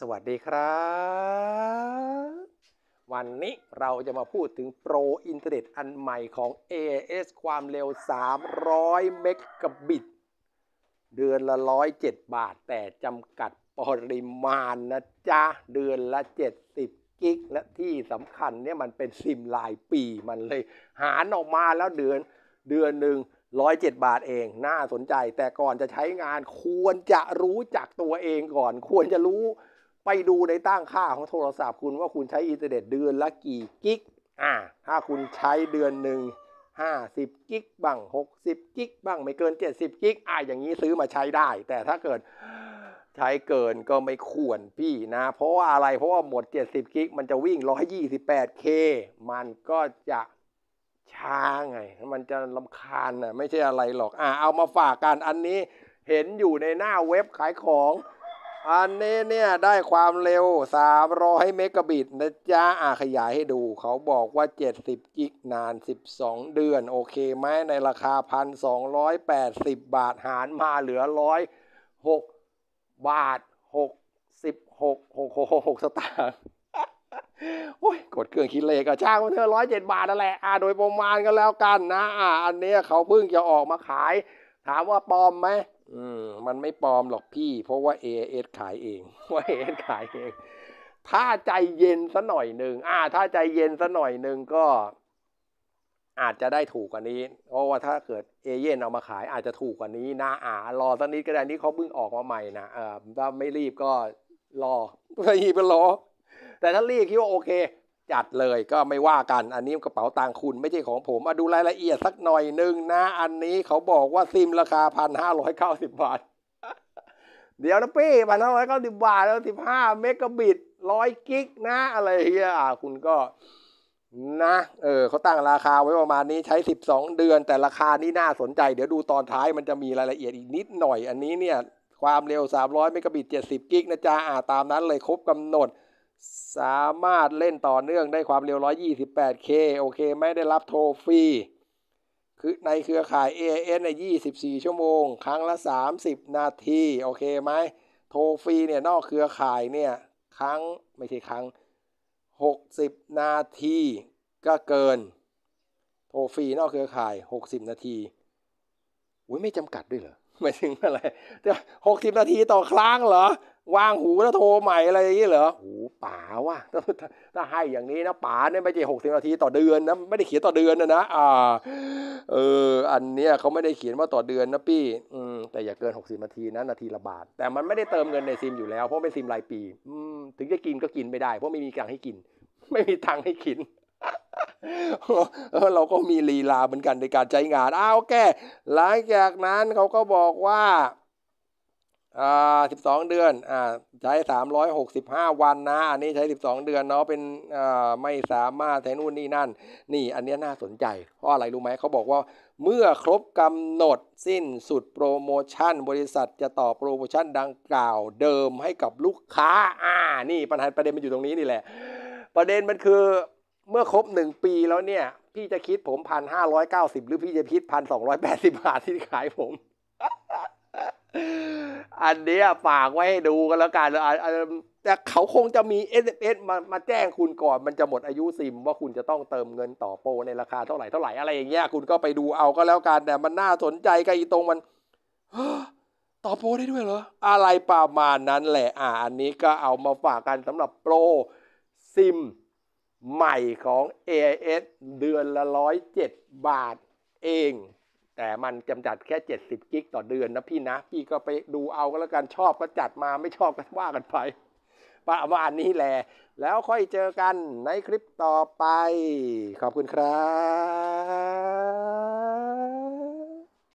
สวัสดีครับ วันนี้เราจะมาพูดถึง โปรอินเทอร์เน็ตอันใหม่ของ AIS ความเร็ว 300เมกะบิตเดือนละ 107 บาท แต่จำกัดปริมาณนะจ๊ะ เดือนละ 70กิกและที่สำคัญเนี่ยมันเป็นซิมลายปีมันเลย หาออกมาแล้วเดือนเดือนหนึ่งร้อยเจ็ดบาทเอง น่าสนใจแต่ก่อนจะใช้งานควรจะรู้จักตัวเองก่อนควรจะรู้ไปดูในตั้งค่าของโทรศัพท์คุณว่าคุณใช้อินเทอร์เน็ตเดือนละกี่กิกอ่าถ้าคุณใช้เดือนหนึ่ง50กิกบ้าง60 กิกบ้างไม่เกิน 70 กิกอ่าอย่างนี้ซื้อมาใช้ได้ แต่ถ้าเกิดใช้เกินก็ไม่ควรพี่นะ เพราะว่าอะไรเพราะว่าหมด 70 กิก มันจะวิ่ง 128K มันก็จะช้าไง มันจะลำคาญนะไม่ใช่อะไรหรอกอ่าเอามาฝากกันอันนี้เห็นอยู่ในหน้าเว็บขายของอันนี้เนี่ย ได้ความเร็ว 300 เมกะบิตนะจ๊ะอ่ขยายให้ดู เขาบอกว่า 70 กิก นาน 12 เดือน โอเคไหม ในราคา 1,280 บาทหารมาเหลือ 106 บาท 66 666สตางค์โอ้ย กดเครื่องคิดเลขก็ช่างมันเถอะร้อยเจ็ดบาทนั่นแหละ อ่าโดยประมาณกันแล้วกันนะ อ่า อันนี้เขาเพิ่งจะออกมาขาย ถามว่าปลอมไหมอืมมันไม่ปลอมหรอกพี่ เพราะว่า a อขายเองว่าเอขายเอง ถ้าใจเย็นสะหน่อยหนึ่ง อ่า ถ้าใจเย็นสะหน่อยหนึ่งก็ อาจจะได้ถูกกว่านี้ เพราะว่าถ้าเกิดเอเย่นเอามาขาย อาจจะถูกกว่านี้นะอ่ารอสักนิดก็ได้นี่เขาเพิ่งออกมาใหม่นะเออถ้าไม่รีบก็รอไม่รีบก็รอ แต่ถ้ารีบคิดว่าโอเคจัดเลยก็ไม่ว่ากัน อันนี้กระเป๋าตังคุณไม่ใช่ของผมมาดูรายละเอียดสักหน่อยหนึ่งนะ อันนี้เขาบอกว่าซิมราคาพันห้าร้อยเก้าสิบบาท เดี๋ยวนะพี่พันห้าร้อยเก้าสิบบาท แล้วสิบห้าเมกะบิตร้อยกิกนะ อะไรเงี้ยคุณก็ นะ เออ เขาตั้งราคาไว้ประมาณนี้ใช้สสิบองเดือนแต่ราคานี้น่าสนใจเดี๋ยวดูตอนท้ายมันจะมีรายละเอียดอีก นิดหน่อยอันนี้เนี่ยความเร็วสามร้อยเมกะบิตเจ็ดสิบกิกนะจ๊ะอ่าตามนั้นเลยครบกำหนดสามารถเล่นต่อเนื่องได้ความเร็ว 128K โอเค ไม่ได้รับโทรฟรีคือในเครือข่าย AIS ใน24 ชั่วโมง ครั้งละ 30 นาที โอเคไหมโทรฟรีเนี่ยนอกเครือข่ายเนี่ย ครั้งไม่ใช่ครั้ง 60 นาทีก็เกิน โทรฟรีนอกเครือข่าย 60 นาที อุ้ยไม่จำกัดด้วยเหรอ หมายถึงอะไร๋ยว60 นาทีต่อครั้งเหรอวางหูแล้วโทรใหม่อะไรอย่างนี้เหรอหูป๋าว่ะ ถ้าให้อย่างนี้นะป๋าเนี่ยไม่ใช่หกสิบนาทีต่อเดือนนะ ไม่ได้เขียนต่อเดือนนะนะ อ่า เออ อันเนี้ยเขาไม่ได้เขียนว่าต่อเดือนนะพี่ อืม แต่อย่าเกินหกสิบนาทีนะ นาทีละบาท แต่มันไม่ได้เติมเงินในซิมอยู่แล้ว เพราะเป็นซิมรายปี อืม ถึงจะกินก็กินไม่ได้ เพราะไม่มีตังให้กิน ไม่มีทางให้กินเราก็มีลีลาเหมือนกันในการใช้งานอ้าวแกหลังจากนั้นเขาก็บอกว่าอ่าสิบสองเดือนอ่าใช้สามร้อยหกสิบห้าวันนะอันนี้ใช้สิบสองเดือนเนาะเป็นอ่าไม่สามารถใช้นู่นนี่นั่น นี่อันนี้น่าสนใจเพราะอะไร รู้ไหมเขาบอกว่าเมื่อครบกำหนดสิ้นสุดโปรโมชั่นบริษัทจะต่อโปรโมชั่นดังกล่าวเดิมให้กับลูกค้าอ่านี่ปัญหาประเด็นมันอยู่ตรงนี้นี่แหละ ประเด็นมันคือเมื่อครบหนึ่งปีแล้วเนี่ยพี่จะคิดผมพันห้าร้อยเก้าสิบหรือพี่จะคิดพันสองร้อยแปดสิบบาทที่ขายผมอันนี้ฝากไว้ให้ดูกันแล้วกันแต่เขาคงจะมี s อ s มามาแจ้งคุณก่อนมันจะหมดอายุซิมว่าคุณจะต้องเติมเงินต่อโปรในราคาเท่าไหร่เท่าไหร่อะไรอย่างเงี้ยคุณก็ไปดูเอาก็แล้วกัน แต่มันน่าสนใจกับอีตรงมันต่อโปรได้ด้วยเหรอ อะไรประมาณนั้นแหละอ่าอันนี้ก็เอามาฝากกันสำหรับโปรซิม ใหม่ของ AIS เดือนละ107 บาทเองแต่มันจำจัดแค่ 70 กิกต่อเดือนนะพี่นะพี่ก็ไปดูเอาก็แล้วกันชอบก็จัดมาไม่ชอบก็ว่ากันไปประมาณนี้แหละ แล้วค่อยเจอกันในคลิปต่อไป ขอบคุณครับ